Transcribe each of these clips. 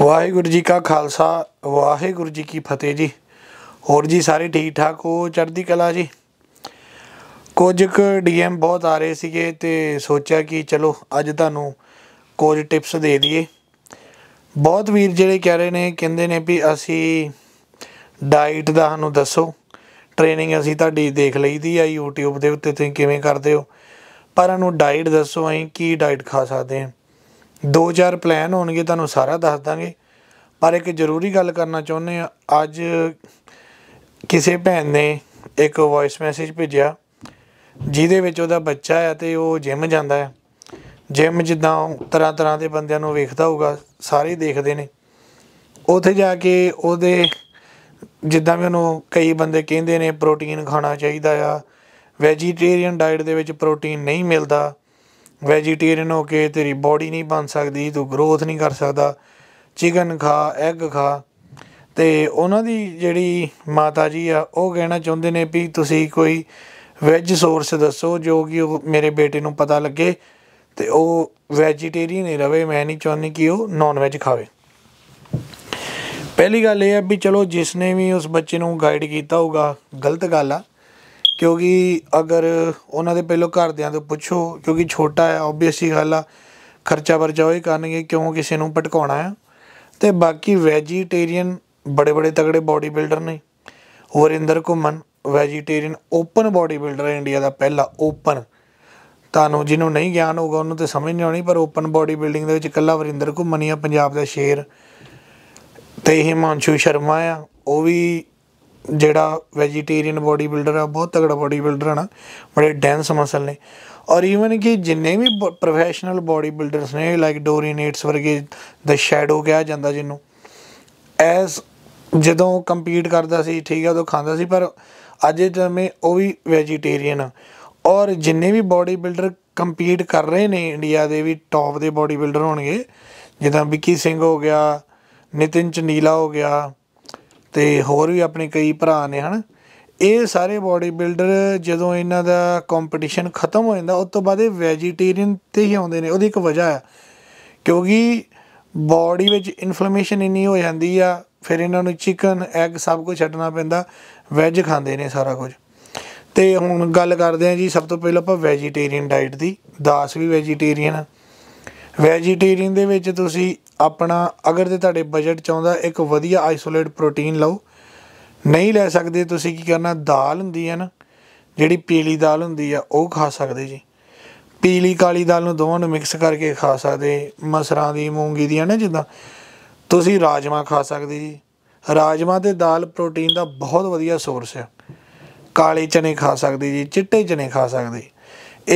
ਵਾਹਿਗੁਰੂ ਜੀ ਕਾ ਖਾਲਸਾ ਵਾਹਿਗੁਰੂ ਜੀ ਕੀ ਫਤਿਹ ਜੀ ਹੋਰ ਜੀ ਸਾਰੇ ਠੀਕ ਠਾਕ ਹੋ ਚੜ੍ਹਦੀ ਕਲਾ ਜੀ ਕੁਝ ਕੁ ਡੀਐਮ ਬਹੁਤ ਆ ਰਹੇ ਸੀਗੇ ਤੇ ਸੋਚਿਆ ਕਿ ਚਲੋ ਅੱਜ ਤੁਹਾਨੂੰ ਕੁਝ ਟਿਪਸ ਦੇ ਦਈਏ ਬਹੁਤ ਵੀਰ ਜਿਹੜੇ ਕਹਿ ਰਹੇ ਨੇ ਕਹਿੰਦੇ ਨੇ ਵੀ ਅਸੀਂ ਡਾਈਟ ਦਾ ਸਾਨੂੰ ਦੱਸੋ ਟ੍ਰੇਨਿੰਗ ਅਸੀਂ ਤੁਹਾਡੀ ਦੇਖ ਲਈ ਦੀ ਆ YouTube ਦੇ ਉੱਤੇ ਤੁਸੀਂ ਕਿਵੇਂ ਕਰਦੇ ਹੋ ਪਰ ਸਾਨੂੰ ਡਾਈਟ ਦੱਸੋ ਅਸੀਂ ਕੀ ਡਾਈਟ ਖਾ ਸਕਦੇ ਹਾਂ ਦੋ ਚਾਰ ਪਲਾਨ ਹੋਣਗੇ ਤੁਹਾਨੂੰ ਸਾਰਾ ਦੱਸ ਦਾਂਗੇ ਪਰ ਇੱਕ ਜ਼ਰੂਰੀ ਗੱਲ ਕਰਨਾ ਚਾਹੁੰਦੇ ਆ ਅੱਜ ਕਿਸੇ ਭੈਣ ਨੇ ਇੱਕ ਵੌਇਸ ਮੈਸੇਜ ਭੇਜਿਆ ਜਿਹਦੇ ਵਿੱਚ ਉਹਦਾ ਬੱਚਾ ਆ ਤੇ ਉਹ ਜਿਮ ਜਾਂਦਾ ਹੈ ਜਿਮ ਜਿੱਦਾਂ ਤਰ੍ਹਾਂ ਤਰ੍ਹਾਂ ਦੇ ਬੰਦਿਆਂ ਨੂੰ ਵੇਖਦਾ ਹੋਊਗਾ ਸਾਰੇ ਦੇਖਦੇ ਨੇ ਉੱਥੇ ਜਾ ਕੇ ਉਹਦੇ ਜਿੱਦਾਂ ਵੀ ਉਹਨੂੰ ਕਈ ਬੰਦੇ ਕਹਿੰਦੇ ਨੇ ਪ੍ਰੋਟੀਨ ਖਾਣਾ ਚਾਹੀਦਾ ਆ ਵੈਜੀਟੇਰੀਅਨ ਡਾਈਟ ਦੇ ਵਿੱਚ ਪ੍ਰੋਟੀਨ ਨਹੀਂ ਮਿਲਦਾ ਵੈਜੀਟੇਰੀਅਨ ਹੋ ਕੇ ਤੇਰੀ ਬਾਡੀ ਨਹੀਂ ਬਣ ਸਕਦੀ ਤੂੰ ਗਰੋਥ ਨਹੀਂ ਕਰ ਸਕਦਾ ਚਿਕਨ ਖਾ ਐਗ ਖਾ ਤੇ ਉਹਨਾਂ ਦੀ ਜਿਹੜੀ ਮਾਤਾ ਜੀ ਆ ਉਹ ਕਹਿਣਾ ਚਾਹੁੰਦੇ ਨੇ ਵੀ ਤੁਸੀਂ ਕੋਈ ਵੈਜ ਸੋਰਸ ਦੱਸੋ ਜੋ ਕਿ ਮੇਰੇ ਬੇਟੇ ਨੂੰ ਪਤਾ ਲੱਗੇ ਤੇ ਉਹ ਵੈਜੀਟੇਰੀਅਨ ਹੀ ਰਵੇ ਮੈਂ ਨਹੀਂ ਚਾਹੁੰਦੀ ਕਿ ਉਹ ਨਾਨ ਵੈਜ ਖਾਵੇ ਪਹਿਲੀ ਗੱਲ ਇਹ ਹੈ ਵੀ ਚਲੋ ਜਿਸ ਨੇ ਵੀ ਉਸ ਬੱਚੇ ਨੂੰ ਗਾਈਡ ਕੀਤਾ ਹੋਊਗਾ ਗਲਤ ਗੱਲ ਆ ਕਿਉਂਕਿ ਅਗਰ ਉਹਨਾਂ ਦੇ ਪਹਿਲੋਂ ਘਰਦਿਆਂ ਤੋਂ ਪੁੱਛੋ ਕਿਉਂਕਿ ਛੋਟਾ ਹੈ ਆਬਵੀਅਸ ਹੀ ਗੱਲ ਆ ਖਰਚਾ ਵਰਚਾ ਹੋਏ ਹੀ ਕਰਨਗੇ ਕਿਉਂ ਕਿਸੇ ਨੂੰ ਭਟਕਾਉਣਾ ਹੈ ਤੇ ਬਾਕੀ ਵੈਜੀਟੇਰੀਅਨ ਬੜੇ ਬੜੇ ਤਗੜੇ ਬਾਡੀ ਬਿਲਡਰ ਨੇ Varinder Ghuman vegetarian open body builder ਹੈ ਇੰਡੀਆ ਦਾ ਪਹਿਲਾ ਓਪਨ ਤੁਹਾਨੂੰ ਜਿਹਨੂੰ ਨਹੀਂ ਗਿਆਨ ਹੋਗਾ ਉਹਨੂੰ ਤੇ ਸਮਝ ਨਹੀਂ ਆਉਣੀ ਪਰ ਓਪਨ ਬਾਡੀ ਬਿਲਡਿੰਗ ਦੇ ਵਿੱਚ ਇਕੱਲਾ ਵਰਿੰਦਰ ਘੁੰਮਨ ਹੀ ਆ ਪੰਜਾਬ ਦਾ ਸ਼ੇਰ ਤੇ ਹਿਮਾਂਸ਼ੂ ਸ਼ਰਮਾ ਆ ਉਹ ਵੀ ਜਿਹੜਾ ਵੈਜੀਟੇਰੀਅਨ ਬਾਡੀ ਬਿਲਡਰ ਆ ਬਹੁਤ ਤਗੜਾ ਬਾਡੀ ਬਿਲਡਰ ਨਾ ਬੜੇ ਡੈਂਸ ਮਸਲ ਨੇ ਔਰ ਈਵਨ ਕਿ ਜਿੰਨੇ ਵੀ ਪ੍ਰੋਫੈਸ਼ਨਲ ਬਾਡੀ ਬਿਲਡਰਸ ਨੇ ਲਾਈਕ ਡੋਰੀਨੇਟਸ ਵਰਗੇ ਦ ਸ਼ੈਡੋ ਕਿਹਾ ਜਾਂਦਾ ਜਿਹਨੂੰ ਐਸ ਜਦੋਂ ਕੰਪੀਟ ਕਰਦਾ ਸੀ ਠੀਕ ਆ ਉਦੋਂ ਖਾਂਦਾ ਸੀ ਪਰ ਅੱਜ ਜਿਵੇਂ ਉਹ ਵੀ ਵੈਜੀਟੇਰੀਅਨ ਆ ਔਰ ਜਿੰਨੇ ਵੀ ਬਾਡੀ ਬਿਲਡਰ ਕੰਪੀਟ ਕਰ ਰਹੇ ਨੇ ਇੰਡੀਆ ਦੇ ਵੀ ਟੌਪ ਦੇ ਬਾਡੀ ਬਿਲਡਰ ਹੋਣਗੇ ਜਿਦਾਂ ਵਿੱਕੀ ਸਿੰਘ ਹੋ ਗਿਆ ਨਿਤਿਨ ਚਨੀਲਾ ਹੋ ਗਿਆ ਤੇ ਹੋਰ ਵੀ ਆਪਣੇ ਕਈ ਭਰਾ ਨੇ ਹਨ ਇਹ ਸਾਰੇ ਬਾਡੀ ਬਿਲਡਰ ਜਦੋਂ ਇਹਨਾਂ ਦਾ ਕੰਪੀਟੀਸ਼ਨ ਖਤਮ ਹੋ ਜਾਂਦਾ ਉਸ ਤੋਂ ਬਾਅਦ ਇਹ ਵੈਜੀਟੇਰੀਅਨ ਤੇ ਹੀ ਆਉਂਦੇ ਨੇ ਉਹਦੀ ਇੱਕ ਵਜ੍ਹਾ ਆ ਕਿਉਂਕਿ ਬਾਡੀ ਵਿੱਚ ਇਨਫਲੇਮੇਸ਼ਨ ਇੰਨੀ ਹੋ ਜਾਂਦੀ ਆ ਫਿਰ ਇਹਨਾਂ ਨੂੰ ਚਿਕਨ ਐਗ ਸਭ ਕੁਝ ਛੱਡਣਾ ਪੈਂਦਾ ਵੈਜ ਖਾਂਦੇ ਨੇ ਸਾਰਾ ਕੁਝ ਤੇ ਹੁਣ ਗੱਲ ਕਰਦੇ ਆ ਜੀ ਸਭ ਤੋਂ ਪਹਿਲਾਂ ਆਪਾਂ ਵੈਜੀਟੇਰੀਅਨ ਡਾਈਟ ਦੀ ਦਾਸ ਵੀ ਵੈਜੀਟੇਰੀਅਨ ਆ ਵੈਜੀਟੇਰੀਅਨ ਦੇ ਵਿੱਚ ਤੁਸੀਂ ਆਪਣਾ ਅਗਰ ਤੇ ਤੁਹਾਡੇ ਬਜਟ ਚ ਆਉਂਦਾ ਇੱਕ ਵਧੀਆ ਆਈਸੋਲੇਟ ਪ੍ਰੋਟੀਨ ਲਓ ਨਹੀਂ ਲੈ ਸਕਦੇ ਤੁਸੀਂ ਕੀ ਕਰਨਾ ਦਾਲ ਹੁੰਦੀ ਹੈ ਨਾ ਜਿਹੜੀ ਪੀਲੀ ਦਾਲ ਹੁੰਦੀ ਆ ਉਹ ਖਾ ਸਕਦੇ ਜੀ ਪੀਲੀ ਕਾਲੀ ਦਾਲ ਨੂੰ ਦੋਵਾਂ ਨੂੰ ਮਿਕਸ ਕਰਕੇ ਖਾ ਸਕਦੇ ਮਸਰਾਂ ਦੀ ਮੂੰਗੀ ਦੀ ਨਾ ਜਿੱਦਾਂ ਤੁਸੀਂ ਰਾਜਮਾ ਖਾ ਸਕਦੇ ਜੀ ਰਾਜਮਾ ਤੇ ਦਾਲ ਪ੍ਰੋਟੀਨ ਦਾ ਬਹੁਤ ਵਧੀਆ ਸੋਰਸ ਹੈ ਕਾਲੇ ਚਨੇ ਖਾ ਸਕਦੇ ਜੀ ਚਿੱਟੇ ਚਨੇ ਖਾ ਸਕਦੇ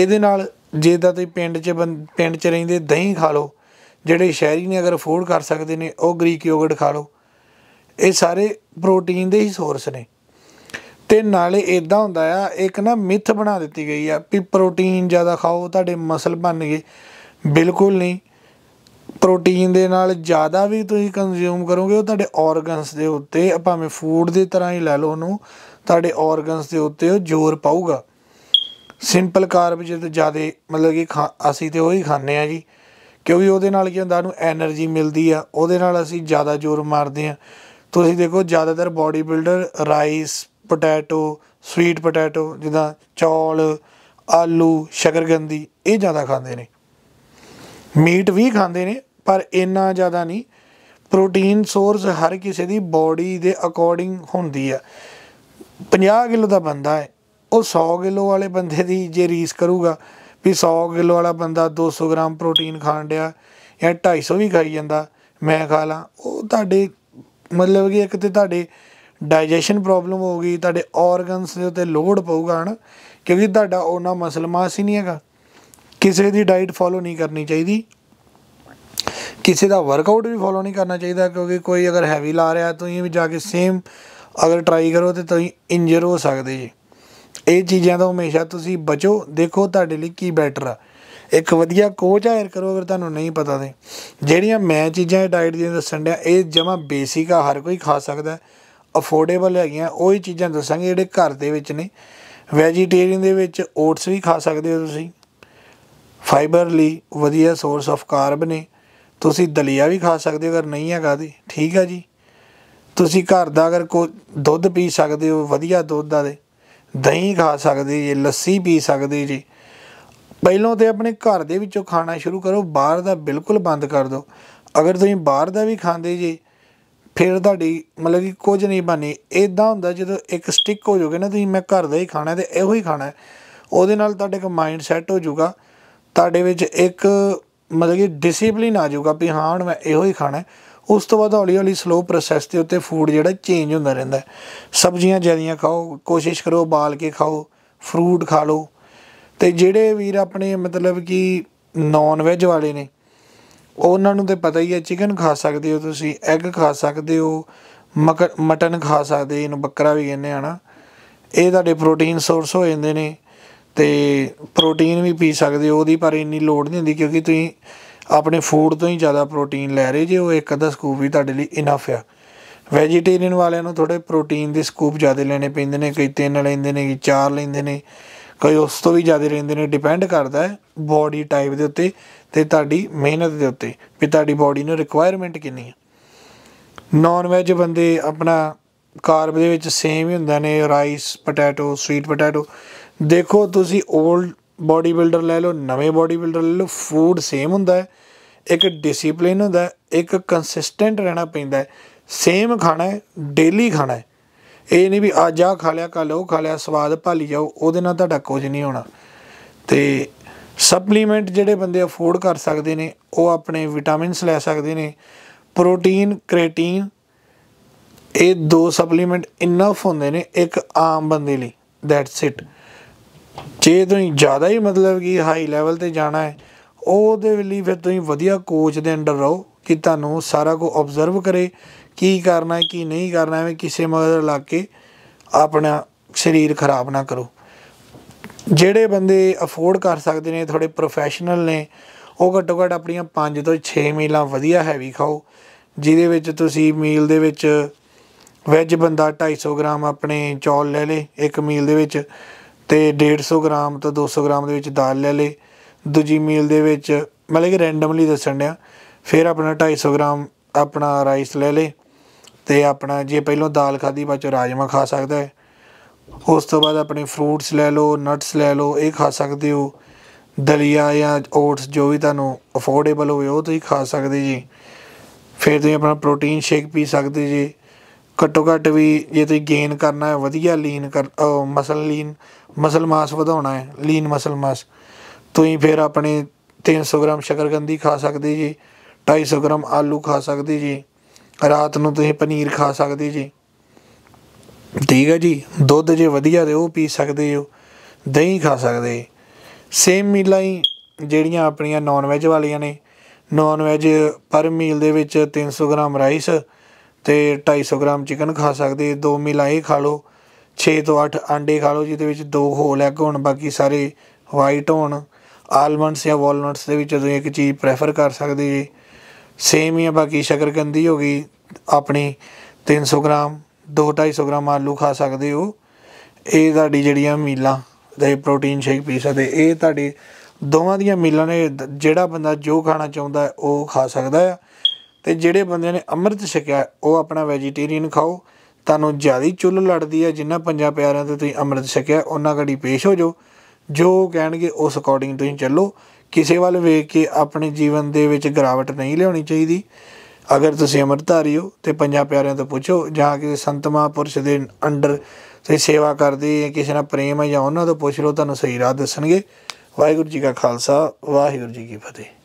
ਇਹਦੇ ਨਾਲ ਜੇ ਤਾਂ ਤੁਸੀਂ ਪਿੰਡ 'ਚ ਪਿੰਡ 'ਚ ਰਹਿੰਦੇ ਦਹੀਂ ਖਾ ਲਓ ਜਿਹੜੇ ਸ਼ਹਿਰੀ ਨੇ ਅਗਰ ਅਫੋਰਡ ਕਰ ਸਕਦੇ ਨੇ ਉਹ ਗ੍ਰੀਕ ਯੋਗਰਟ ਖਾ ਲਓ ਇਹ ਸਾਰੇ ਪ੍ਰੋਟੀਨ ਦੇ ਹੀ ਸੋਰਸ ਨੇ ਤੇ ਨਾਲੇ ਇਦਾਂ ਹੁੰਦਾ ਆ ਇੱਕ ਨਾ ਮਿਥ ਬਣਾ ਦਿੱਤੀ ਗਈ ਆ ਕਿ ਪ੍ਰੋਟੀਨ ਜ਼ਿਆਦਾ ਖਾਓ ਤੁਹਾਡੇ ਮਸਲ ਬਣਨਗੇ ਬਿਲਕੁਲ ਨਹੀਂ ਪ੍ਰੋਟੀਨ ਦੇ ਨਾਲ ਜ਼ਿਆਦਾ ਵੀ ਤੁਸੀਂ ਕੰਜ਼ਿਊਮ ਕਰੋਗੇ ਉਹ ਤੁਹਾਡੇ ਆਰਗਨਸ ਦੇ ਉੱਤੇ ਭਾਵੇਂ ਫੂਡ ਦੀ ਤਰ੍ਹਾਂ ਹੀ ਲੈ ਲਓ ਉਹਨੂੰ ਤੁਹਾਡੇ ਆਰਗਨਸ ਦੇ ਉੱਤੇ ਉਹ ਜ਼ੋਰ ਪਾਊਗਾ ਸਿੰਪਲ ਕਾਰਬ ਜਦ ਜ਼ਿਆਦਾ ਮਤਲਬ ਕਿ ਅਸੀਂ ਤੇ ਉਹੀ ਖਾਂਦੇ ਆ ਜੀ ਕਿਉਂਕਿ ਉਹਦੇ ਨਾਲ ਕੀ ਹੁੰਦਾ ਉਹਨੂੰ એનર્ਜੀ ਮਿਲਦੀ ਆ ਉਹਦੇ ਨਾਲ ਅਸੀਂ ਜ਼ਿਆਦਾ ਜ਼ੋਰ ਮਾਰਦੇ ਆ ਤੁਸੀਂ ਦੇਖੋ ਜ਼ਿਆਦਾਤਰ body builder rice potato sweet potato ਜਿਦਾ ਚੌਲ ਆਲੂ ਸ਼ਕਰਗੰਦੀ ਇਹ ਜ਼ਿਆਦਾ ਖਾਂਦੇ ਨੇ ਮੀਟ ਵੀ ਖਾਂਦੇ ਨੇ ਪਰ ਇੰਨਾ ਜ਼ਿਆਦਾ ਨਹੀਂ ਪ੍ਰੋਟੀਨ ਸੋਰਸ ਹਰ ਕਿਸੇ ਦੀ ਬਾਡੀ ਦੇ ਅਕੋਰਡਿੰਗ ਹੁੰਦੀ ਆ 50 ਕਿਲੋ ਦਾ ਬੰਦਾ ਹੈ ਉਹ 100 ਕਿਲੋ ਵਾਲੇ ਬੰਦੇ ਦੀ ਜੇ ਰੀਸ ਕਰੂਗਾ ਵੀ 100 ਕਿਲੋ ਵਾਲਾ ਬੰਦਾ 200 ਗ੍ਰਾਮ ਪ੍ਰੋਟੀਨ ਖਾਣ ਡਿਆ ਜਾਂ 250 ਵੀ ਖਾਈ ਜਾਂਦਾ ਮੈਂ ਖਾ ਲਾਂ ਉਹ ਤੁਹਾਡੇ ਮਤਲਬ ਕਿ ਇੱਕ ਤੇ ਤੁਹਾਡੇ ਡਾਈਜੈਸ਼ਨ ਪ੍ਰੋਬਲਮ ਹੋ ਗਈ ਤੁਹਾਡੇ ਆਰਗਨਸ ਦੇ ਉੱਤੇ ਲੋਡ ਪਊਗਾ ਹਨ ਕਿਉਂਕਿ ਤੁਹਾਡਾ ਉਹਨਾਂ ਮਸਲ ਮਾਸ ਹੀ ਨਹੀਂ ਹੈਗਾ ਕਿਸੇ ਦੀ ਡਾਈਟ ਫੋਲੋ ਨਹੀਂ ਕਰਨੀ ਚਾਹੀਦੀ ਕਿਸੇ ਦਾ ਵਰਕਆਊਟ ਵੀ ਫੋਲੋ ਨਹੀਂ ਕਰਨਾ ਚਾਹੀਦਾ ਕਿਉਂਕਿ ਕੋਈ ਅਗਰ ਹੈਵੀ ਲਾ ਰਿਹਾ ਤੁਸੀਂ ਵੀ ਜਾ ਕੇ ਸੇਮ ਅਗਰ ਟਰਾਈ ਕਰੋ ਤੇ ਤੁਸੀਂ ਇੰਜਰ ਹੋ ਸਕਦੇ ਜੀ ਇਹ ਚੀਜ਼ਾਂ ਤੋਂ ਹਮੇਸ਼ਾ ਤੁਸੀਂ ਬਚੋ ਦੇਖੋ ਤੁਹਾਡੇ ਲਈ ਕੀ ਬੈਟਰ ਆ ਇੱਕ ਵਧੀਆ ਕੋਚ ਹਾਇਰ ਕਰੋ ਅਗਰ ਤੁਹਾਨੂੰ ਨਹੀਂ ਪਤਾ ਤੇ ਜਿਹੜੀਆਂ ਮੈਂ ਚੀਜ਼ਾਂ ਡਾਈਟ ਦੀਆਂ ਦੱਸਣ ਡਿਆ ਇਹ ਜਮਾ ਬੇਸਿਕ ਆ ਹਰ ਕੋਈ ਖਾ ਸਕਦਾ ਅਫੋਰਡੇਬਲ ਹੈਗੀਆਂ ਉਹੀ ਚੀਜ਼ਾਂ ਦੱਸਾਂਗੇ ਜਿਹੜੇ ਘਰ ਦੇ ਵਿੱਚ ਨੇ ਵੈਜੀਟੇਰੀਅਨ ਦੇ ਵਿੱਚ ਓਟਸ ਵੀ ਖਾ ਸਕਦੇ ਹੋ ਤੁਸੀਂ ਫਾਈਬਰ ਲਈ ਵਧੀਆ ਸੋਰਸ ਆਫ ਕਾਰਬ ਨੇ ਤੁਸੀਂ ਦਲੀਆ ਵੀ ਖਾ ਸਕਦੇ ਹੋ ਅਗਰ ਨਹੀਂ ਹੈਗਾ ਤੇ ਠੀਕ ਆ ਜੀ ਤੁਸੀਂ ਘਰ ਦਾ ਅਗਰ ਕੋ ਦੁੱਧ ਪੀ ਸਕਦੇ ਹੋ ਵਧੀਆ ਦੁੱਧ ਦਾ ਦੇ ਦਹੀਂ ਖਾ ਸਕਦੇ ਜੀ ਲੱਸੀ ਪੀ ਸਕਦੇ ਜੀ ਪਹਿਲਾਂ ਤੇ ਆਪਣੇ ਘਰ ਦੇ ਵਿੱਚੋਂ ਖਾਣਾ ਸ਼ੁਰੂ ਕਰੋ ਬਾਹਰ ਦਾ ਬਿਲਕੁਲ ਬੰਦ ਕਰ ਦਿਓ ਅਗਰ ਤੁਸੀਂ ਬਾਹਰ ਦਾ ਵੀ ਖਾਂਦੇ ਜੀ ਫਿਰ ਤੁਹਾਡੀ ਮਤਲਬ ਕਿ ਕੁਝ ਨਹੀਂ ਬਣੇ ਇਦਾਂ ਹੁੰਦਾ ਜਦੋਂ ਇੱਕ ਸਟਿਕ ਹੋ ਜੂਗੇ ਨਾ ਤੁਸੀਂ ਮੈਂ ਘਰ ਦਾ ਹੀ ਖਾਣਾ ਤੇ ਇਹੋ ਹੀ ਖਾਣਾ ਉਹਦੇ ਨਾਲ ਤੁਹਾਡੇ ਕੋ ਮਾਈਂਡ ਸੈਟ ਹੋ ਜਾਊਗਾ ਤੁਹਾਡੇ ਵਿੱਚ ਇੱਕ ਮਤਲਬ ਕਿ ਡਿਸਪਲਿਨ ਆ ਜਾਊਗਾ ਵੀ ਹਾਂ ਹੁਣ ਮੈਂ ਇਹੋ ਹੀ ਖਾਣਾ ਉਸ ਤੋਂ ਬਾਅਦ ਹੌਲੀ ਹੌਲੀ ਸਲੋ ਪ੍ਰੋਸੈਸ ਦੇ ਉੱਤੇ ਫੂਡ ਜਿਹੜਾ ਚੇਂਜ ਹੁੰਦਾ ਰਹਿੰਦਾ ਸਬਜ਼ੀਆਂ ਜਿਆਦੀਆਂ ਖਾਓ ਕੋਸ਼ਿਸ਼ ਕਰੋ ਬਾਲ ਕੇ ਖਾਓ ਫਰੂਟ ਖਾ ਲਓ ਤੇ ਜਿਹੜੇ ਵੀਰ ਆਪਣੇ ਮਤਲਬ ਕਿ ਨਾਨ ਵੈਜ ਵਾਲੇ ਨੇ ਉਹਨਾਂ ਨੂੰ ਤੇ ਪਤਾ ਹੀ ਹੈ ਚਿਕਨ ਖਾ ਸਕਦੇ ਹੋ ਤੁਸੀਂ ਐਗ ਖਾ ਸਕਦੇ ਹੋ ਮਟਨ ਖਾ ਸਕਦੇ ਇਹਨੂੰ ਬੱਕਰਾ ਵੀ ਕਹਿੰਦੇ ਆ ਨਾ ਇਹ ਤੁਹਾਡੇ ਪ੍ਰੋਟੀਨ ਸੋਰਸ ਹੋ ਜਾਂਦੇ ਨੇ ਤੇ ਪ੍ਰੋਟੀਨ ਵੀ ਪੀ ਸਕਦੇ ਹੋ ਉਹਦੀ ਪਰ ਇੰਨੀ ਲੋੜ ਨਹੀਂ ਹੁੰਦੀ ਕਿਉਂਕਿ ਤੁਸੀਂ ਆਪਣੇ ਫੂਡ ਤੋਂ ਹੀ ਜ਼ਿਆਦਾ ਪ੍ਰੋਟੀਨ ਲੈ ਰਹੇ ਜੇ ਉਹ ਇੱਕ ਅੱਧਾ ਸਕੂਪ ਵੀ ਤੁਹਾਡੇ ਲਈ ਇਨਫ ਆ ਵੈਜੀਟੇਰੀਅਨ ਵਾਲਿਆਂ ਨੂੰ ਥੋੜੇ ਪ੍ਰੋਟੀਨ ਦੇ ਸਕੂਪ ਜ਼ਿਆਦਾ ਲੈਣੇ ਪੈਂਦੇ ਨੇ ਕਈ ਤਿੰਨ ਲੈਂਦੇ ਨੇ ਕਈ ਚਾਰ ਲੈਂਦੇ ਨੇ ਕਈ ਉਸ ਤੋਂ ਵੀ ਜ਼ਿਆਦਾ ਲੈਂਦੇ ਨੇ ਡਿਪੈਂਡ ਕਰਦਾ ਹੈ ਬਾਡੀ ਟਾਈਪ ਦੇ ਉੱਤੇ ਤੇ ਤੁਹਾਡੀ ਮਿਹਨਤ ਦੇ ਉੱਤੇ ਵੀ ਤੁਹਾਡੀ ਬਾਡੀ ਨੂੰ ਰਿਕੁਆਇਰਮੈਂਟ ਕਿੰਨੀ ਹੈ ਨਾਨ ਵੈਜ ਬੰਦੇ ਆਪਣਾ ਕਾਰਬ ਦੇ ਵਿੱਚ ਸੇਮ ਹੀ ਹੁੰਦਾ ਨੇ ਰਾਈਸ ਪੋਟੈਟੋ ਸਵੀਟ ਪੋਟੈਟੋ ਦੇਖੋ ਤੁਸੀਂ 올ਡ ਬਾਡੀ ਬਿਲਡਰ ਲੈ ਲਓ ਨਵੇਂ ਬਾਡੀ ਬਿਲਡਰ ਲੈ ਲਓ ਫੂਡ ਸੇਮ ਹੁੰਦਾ ਹੈ ਇੱਕ ਡਿਸਪਲਿਨ ਹੁੰਦਾ ਹੈ ਇੱਕ ਕੰਸਿਸਟੈਂਟ ਰਹਿਣਾ ਪੈਂਦਾ ਹੈ ਸੇਮ ਖਾਣਾ ਹੈ ਡੇਲੀ ਖਾਣਾ ਹੈ ਇਹ ਨਹੀਂ ਵੀ ਅੱਜ ਆ ਖਾ ਲਿਆ ਕੱਲ ਉਹ ਖਾ ਲਿਆ ਸਵਾਦ ਭਾਲੀ ਜਾਓ ਉਹਦੇ ਨਾਲ ਤੁਹਾਡਾ ਕੁਝ ਨਹੀਂ ਹੋਣਾ ਤੇ ਸਪਲੀਮੈਂਟ ਜਿਹੜੇ ਬੰਦੇ ਅਫੋਰਡ ਕਰ ਸਕਦੇ ਨੇ ਉਹ ਆਪਣੇ ਵਿਟਾਮਿਨਸ ਲੈ ਸਕਦੇ ਨੇ ਪ੍ਰੋਟੀਨ ਕ੍ਰੀਟਿਨ ਇਹ ਦੋ ਸਪਲੀਮੈਂਟ ਇਨਫ ਹੁੰਦੇ ਨੇ ਇੱਕ ਆਮ ਬੰਦੇ ਲਈ ਦੈਟਸ ਇਟ ਜੇ ਤੁਸੀਂ ਜ਼ਿਆਦਾ ਹੀ ਮਤਲਬ ਕਿ ਹਾਈ ਲੈਵਲ ਤੇ ਜਾਣਾ ਹੈ ਉਹਦੇ ਲਈ ਫਿਰ ਤੁਸੀਂ ਵਧੀਆ ਕੋਚ ਦੇ ਅੰਡਰ ਰਹੋ ਕਿ ਤੁਹਾਨੂੰ ਸਾਰਾ ਕੁਝ ਆਬਜ਼ਰਵ ਕਰੇ ਕੀ ਕਰਨਾ ਹੈ ਕੀ ਨਹੀਂ ਕਰਨਾ ਐਵੇਂ ਕਿਸੇ ਮਗਰ ਲਾ ਕੇ ਆਪਣਾ ਸਰੀਰ ਖਰਾਬ ਨਾ ਕਰੋ ਜਿਹੜੇ ਬੰਦੇ ਅਫੋਰਡ ਕਰ ਸਕਦੇ ਨੇ ਥੋੜੇ ਪ੍ਰੋਫੈਸ਼ਨਲ ਨੇ ਉਹ ਘੱਟੋ ਘੱਟ ਆਪਣੀਆਂ 5 ਤੋਂ 6 ਮੀਲਾਂ ਵਧੀਆ ਹੈਵੀ ਖਾਓ ਜਿਹਦੇ ਵਿੱਚ ਤੁਸੀਂ ਮੀਲ ਦੇ ਵਿੱਚ ਵੈਜ ਬੰਦਾ 250 ਗ੍ਰਾਮ ਆਪਣੇ ਚੌਲ ਲੈ ਲੇ ਇੱਕ ਮੀਲ ਦੇ ਵਿੱਚ ਤੇ 150 ਗ੍ਰਾਮ ਤੋਂ 200 ਗ੍ਰਾਮ ਦੇ ਵਿੱਚ ਦਾਲ ਲੈ ਲਈ ਦੂਜੀ ਮੀਲ ਦੇ ਵਿੱਚ ਮਤਲਬ ਕਿ ਰੈਂਡਮਲੀ ਦੱਸਣ ਡਿਆ ਫਿਰ ਆਪਣਾ 250 ਗ੍ਰਾਮ ਆਪਣਾ ਰਾਈਸ ਲੈ ਲੇ ਤੇ ਆਪਣਾ ਜੇ ਪਹਿਲਾਂ ਦਾਲ ਖਾਦੀ ਬਾਅਦ ਚ ਰਾਜਮਾ ਖਾ ਸਕਦਾ ਹੈ ਉਸ ਤੋਂ ਬਾਅਦ ਆਪਣੇ ਫਰੂਟਸ ਲੈ ਲਓ ਨਟਸ ਲੈ ਲਓ ਇਹ ਖਾ ਸਕਦੇ ਹੋ ਦਲੀਆ ਜਾਂ ਓਟਸ ਜੋ ਵੀ ਤੁਹਾਨੂੰ ਅਫੋਰਡੇਬਲ ਹੋਵੇ ਉਹ ਤੁਸੀਂ ਖਾ ਸਕਦੇ ਜੀ ਫਿਰ ਤੁਸੀਂ ਆਪਣਾ ਪ੍ਰੋਟੀਨ ਸ਼ੇਕ ਪੀ ਸਕਦੇ ਜੀ ਘੱਟੋ ਘੱਟ ਵੀ ਜੇ ਤੁਸੀਂ ਗੇਨ ਕਰਨਾ ਹੈ ਵਧੀਆ ਲੀਨ ਕਰ ਮਸਲ ਲੀਨ ਮਸਲ ਮਾਸ ਵਧਾਉਣਾ ਹੈ ਲੀਨ ਮਸਲ ਮਾਸ ਤੁਸੀਂ ਫਿਰ ਆਪਣੇ 300 ਗ੍ਰਾਮ ਸ਼ਕਰਗੰਦੀ ਖਾ ਸਕਦੇ ਜੀ 250 ਗ੍ਰਾਮ ਆਲੂ ਖਾ ਸਕਦੇ ਜੀ ਰਾਤ ਨੂੰ ਤੁਸੀਂ ਪਨੀਰ ਖਾ ਸਕਦੇ ਜੀ ਠੀਕ ਹੈ ਜੀ ਦੁੱਧ ਜੇ ਵਧੀਆ ਦੇ ਉਹ ਪੀ ਸਕਦੇ ਹੋ ਦਹੀਂ ਖਾ ਸਕਦੇ ਸੇਮ ਮੀਲਾਂ ਹੀ ਜਿਹੜੀਆਂ ਆਪਣੀਆਂ ਨਾਨ ਵੈਜ ਵਾਲੀਆਂ ਨੇ ਨਾਨ ਵੈਜ ਪਰ ਮੀਲ ਦੇ ਵਿੱਚ 300 ਗ੍ਰਾਮ ਰਾਈਸ ਤੇ 250 ਗ੍ਰਾਮ ਚਿਕਨ ਖਾ ਸਕਦੇ ਦੋ ਮੀਲਾਂ ਇਹ ਖਾ ਲਓ 6 ਤੋਂ 8 ਆਂਡੇ ਖਾ ਲਓ ਜਿਹਦੇ ਵਿੱਚ ਦੋ ਹੋਲ ਐਗ ਹੋਣ ਬਾਕੀ ਸਾਰੇ ਵਾਈਟ ਹੋਣ ਆਲਮੰਡਸ ਜਾਂ ਵਾਲਨਟਸ ਦੇ ਵਿੱਚ ਤੁਸੀਂ ਇੱਕ ਚੀਜ਼ ਪ੍ਰੈਫਰ ਕਰ ਸਕਦੇ ਜੀ ਸੇਮ ਹੀ ਆ ਬਾਕੀ ਸ਼ਕਰਕੰਦੀ ਹੋ ਗਈ ਆਪਣੀ 300 ਗ੍ਰਾਮ 2-250 ਗ੍ਰਾਮ ਆਲੂ ਖਾ ਸਕਦੇ ਹੋ ਇਹ ਤੁਹਾਡੀ ਜਿਹੜੀਆਂ ਮੀਲਾਂ ਦੇ ਪ੍ਰੋਟੀਨ ਸ਼ੇਕ ਪੀ ਸਕਦੇ ਇਹ ਤੁਹਾਡੇ ਦੋਵਾਂ ਦੀਆਂ ਮੀਲਾਂ ਨੇ ਜਿਹੜਾ ਬੰਦਾ ਜੋ ਖਾਣਾ ਚਾਹੁੰਦਾ ਉਹ ਖਾ ਸਕਦਾ ਹੈ ਤੇ ਜਿਹੜੇ ਬੰਦਿਆਂ ਨੇ ਅੰਮ੍ਰਿਤ ਛਕਿਆ ਉਹ ਆਪਣਾ ਵੈਜੀਟੇਰੀਅਨ ਖਾਓ ਤੁਹਾਨੂੰ ਜ਼ਿਆਦਾ ਚੁੱਲ ਲੜਦੀ ਹੈ ਜਿੰਨਾ ਪੰਜਾ ਪਿਆਰਿਆਂ ਤੇ ਤੁਸੀਂ ਅੰਮ੍ਰਿਤ ਛਕਿਆ ਉਹਨਾਂ ਘੜੀ ਪੇਸ਼ ਹੋ ਜਾਓ ਜੋ ਕਹਿਣਗੇ ਉਸ ਅਕੋਰਡਿੰਗ ਤੁਸੀਂ ਚੱਲੋ ਕਿਸੇ ਵੱਲ ਵੇਖ ਕੇ ਆਪਣੇ ਜੀਵਨ ਦੇ ਵਿੱਚ ਗਰਾਵਟ ਨਹੀਂ ਲਿਆਉਣੀ ਚਾਹੀਦੀ ਅਗਰ ਤੁਸੀਂ ਅਮਰਤਾਰੀ ਹੋ ਤੇ ਪੰਜਾ ਪਿਆਰਿਆਂ ਤੋਂ ਪੁੱਛੋ ਜਾਂ ਕਿਸੇ ਸੰਤ ਮਹਾਪੁਰਸ਼ ਦੇ ਅੰਡਰ ਤੁਸੀਂ ਸੇਵਾ ਕਰਦੇ ਕਿਸੇ ਨਾਲ ਪ੍ਰੇਮ ਹੈ ਜਾਂ ਉਹਨਾਂ ਤੋਂ ਪੁੱਛ ਲਓ ਤੁਹਾਨੂੰ ਸਹੀ ਰਾਹ ਦੱਸਣਗੇ ਵਾਹਿਗੁਰੂ ਜੀ ਕਾ ਖਾਲਸਾ ਵਾਹਿਗੁਰੂ ਜੀ ਕੀ ਫਤਿਹ